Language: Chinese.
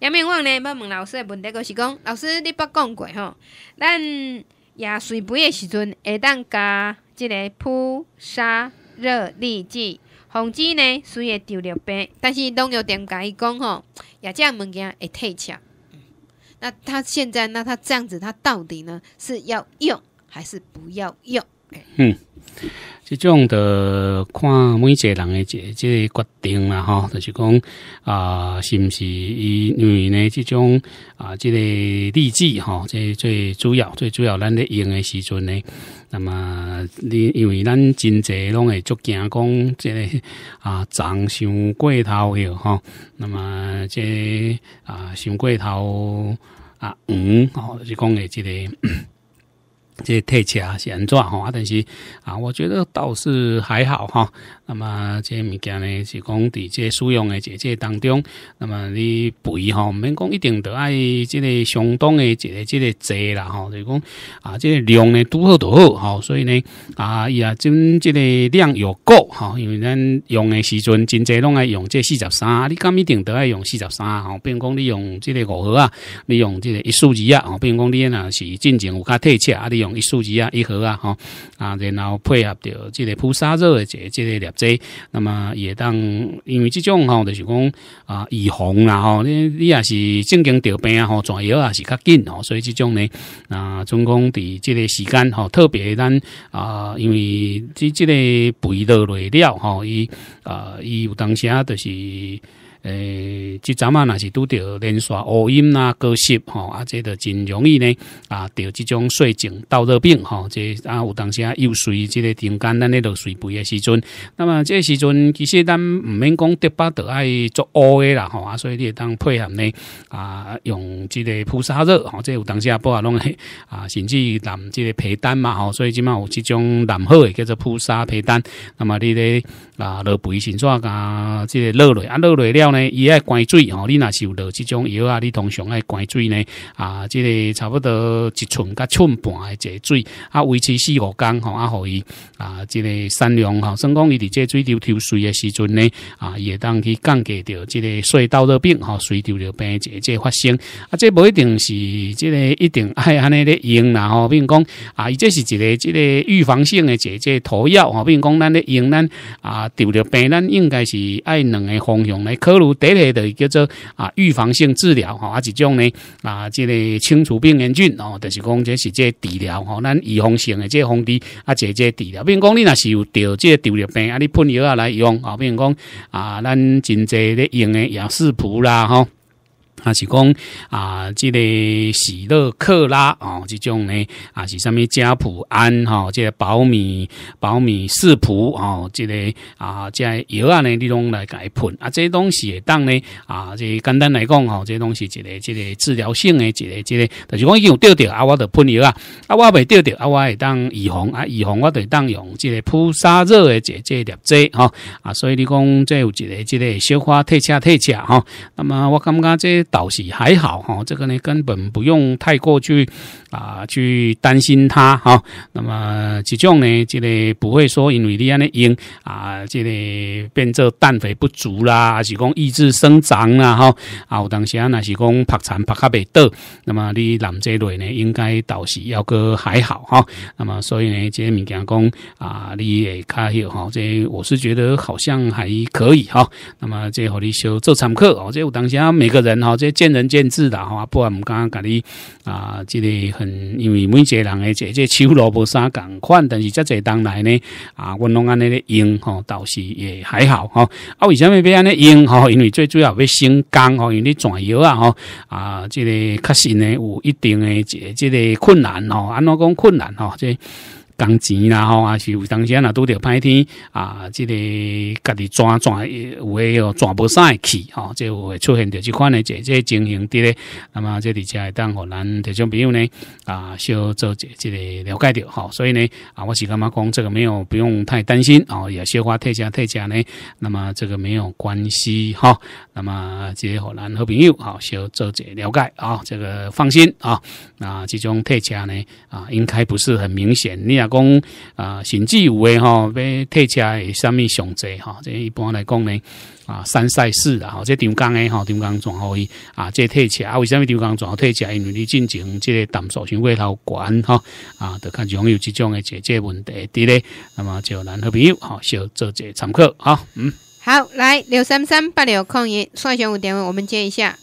杨明旺呢要问老师的问题，就是讲老师，你捌讲过吼？咱也随杯的时阵会当加即个扑杀热力剂，防止呢水会丢尿杯。但是农药店甲伊讲吼，也这物件会退潮。那他现在，那他这样子，他到底呢是要用还是不要用？嗯，这种的看每一个人的这这个决定啊吼，就是讲啊，是不是因为呢这种啊，这个利己吼，这最主要最主要，咱咧用的时阵呢，那么你因为咱真侪拢会足惊讲这个啊，长想过头去吼，那么这啊想过头啊黄、嗯，就是讲的这个。即退车安怎吼，但是啊，我觉得倒是还好哈。那么这物件呢，是讲伫这使用的季节当中，那么你肥吼，毋免讲一定着爱即个相当的即个即个侪啦吼，就讲啊，即个量呢拄好拄好吼。所以呢啊，伊啊真即个量有够哈，因为咱用的时阵真侪拢爱用即四十三，你敢一定都爱用四十三吼。比如讲你用即个五号啊，你用即个一数二啊，比如讲你若是真正有较退车啊，你用。书籍啊，一盒啊，哈啊，然后配合着这个菩萨肉的这这个料在，那么也当因为这种哈就是讲啊预防啦吼，你你也是正经调病啊哈，转药也是较紧吼，所以这种呢啊，总共伫这个时间哈，特别咱啊，因为这这个肥的料哈，以啊伊有当下就是。诶，即阵啊，若是拄着连续乌阴啊、高湿吼，啊，这个真容易呢，啊，着即种水症、倒热病吼，这啊，有当时啊，又随即个顶间咱咧落水肥诶时阵，那么这时阵其实咱毋免讲得巴得爱做乌诶啦吼，啊，所以你当配合呢，啊，用即个扑萨热，吼，这有当时啊，不啊弄嘿啊，甚至南即个皮蛋嘛，吼，所以即嘛有即种南好的叫做扑萨皮蛋。那么你咧啊落肥先煞甲即个落落啊落落了。伊爱关水吼，你若是有落即种药啊？你通常爱关水呢？啊，这个差不多一寸甲寸半的这水啊，维持四五公吼啊互伊啊。这个善良吼，生讲伊伫即系水流抽水嘅时阵呢啊，也当去降低掉即个水倒热病吼，水丢掉病这这发生啊，这无一定是即个一定爱安尼咧用啦吼，比如讲啊，伊这是一个即个预防性嘅姐姐涂药比如讲咱咧用咱啊丢掉病咱应该是按两个方向嚟考虑。第类的叫做啊预防性治疗哈，啊一种呢啊，即个清除病原菌哦，就是讲这是即治疗哈，咱预防性的即防治啊，这个治疗，比如讲你若是有得即糖尿病啊，你喷药啊来用啊，如讲啊，咱真济咧用的雅是普啦吼。啊，是讲啊，这个喜乐克拉哦，这种呢，啊是什米加普安哈，这个保米保米四普哦，这个啊，这药呢，你拢来解喷啊，这些东西当呢啊，这简单来讲哦，这些东西一个一个治疗性的一个一个，但是讲有钓到啊，我得喷药啊，啊我未钓到啊，我会当预防啊，预防我得当用这个扑杀热的这这粒剂哈啊，所以你讲这有一个一个小花退车退车哈，那么我感觉这。倒是还好哈，这个呢根本不用太过去啊去担心它哈。那么这种呢，这个不会说因为你安尼用啊，这里变做氮肥不足啦，还是讲抑制生长啦哈。啊，有当时啊，那是讲拍残拍卡被倒。那么你南这类呢，应该倒是要个还好哈。那么所以呢，这物件讲啊，你也看下哈，这我是觉得好像还可以哈。那么这好你修做参课哦，这有当时啊，每个人哈。见仁见智的哈，不然唔敢讲你啊，这个很因为每一个人的这这手萝卜啥共款，但是这这当来呢啊，我弄安那个用吼，倒是也还好吼。啊，为什么要安那用吼？因为最主要别生肝吼，因为转油啊吼啊，这个确实呢有一定的这这个困难哦，安怎讲困难哦，这。工钱啦，吼，还是有当时啊拄着歹天啊，即个家己抓抓有诶哦赚不上去，吼，即会出现着即款诶这即情形伫咧。那么即伫家当互咱即种朋友呢，啊，小做即即个了解着，吼。所以呢，啊，我是感觉讲这个没有不用太担心，哦，也少花特下特下呢，那么这个没有关系，哈。那么即互咱好朋友，好小做者了解啊，这个放心啊，啊，即种特价呢，啊，应该不是很明显，你啊。讲啊，甚至有诶吼，要退车诶，虾米上济哈？即一般来讲呢，啊，三赛事啊，即张竿诶，吼张竿怎可伊啊？即退车啊？为什么钓竿转要退车？因为你进前即个淡水先过头管吼，啊，就可能有这种诶，解决问题，对咧。那么就咱好朋友好，小做者参考哈。嗯，好，来六三三八六空一，双选五点位，我们接一下。